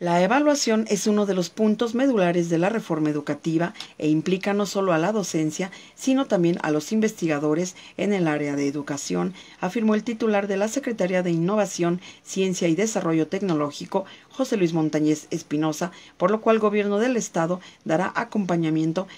La evaluación es uno de los puntos medulares de la reforma educativa e implica no solo a la docencia, sino también a los investigadores en el área de educación, afirmó el titular de la Secretaría de Innovación, Ciencia y Desarrollo Tecnológico, José Luis Montañez Espinosa, por lo cual el Gobierno del Estado dará acompañamiento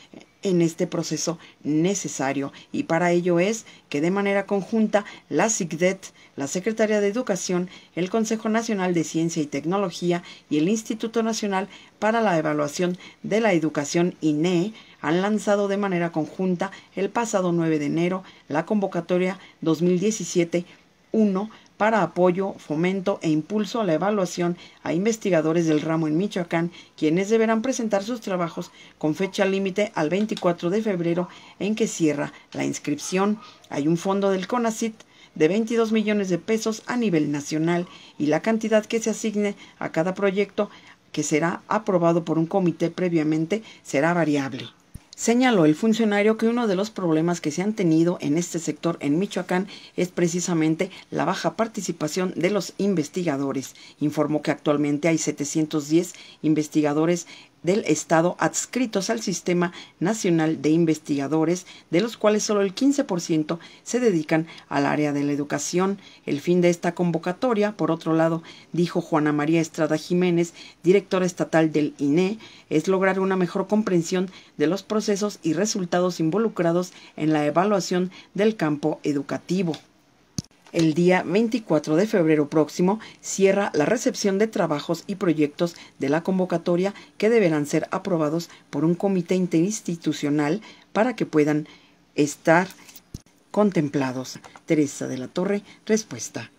en este proceso necesario y para ello es que de manera conjunta la SICDET, la Secretaría de Educación, el Consejo Nacional de Ciencia y Tecnología y el Instituto Nacional para la Evaluación de la Educación INE han lanzado de manera conjunta el pasado 9 de enero la convocatoria 2017 1 para apoyo, fomento e impulso a la evaluación a investigadores del ramo en Michoacán, quienes deberán presentar sus trabajos con fecha límite al 24 de febrero en que cierra la inscripción. Hay un fondo del CONACIT de 22 millones de pesos a nivel nacional y la cantidad que se asigne a cada proyecto que será aprobado por un comité previamente será variable. Señaló el funcionario que uno de los problemas que se han tenido en este sector en Michoacán es precisamente la baja participación de los investigadores. Informó que actualmente hay 710 investigadores del Estado adscritos al Sistema Nacional de Investigadores, de los cuales solo el 15% se dedican al área de la educación. El fin de esta convocatoria, por otro lado, dijo Juana María Estrada Jiménez, directora estatal del INE, es lograr una mejor comprensión de los procesos y resultados involucrados en la evaluación del campo educativo. El día 24 de febrero próximo cierra la recepción de trabajos y proyectos de la convocatoria que deberán ser aprobados por un comité interinstitucional para que puedan estar contemplados. Teresa de la Torre, respuesta.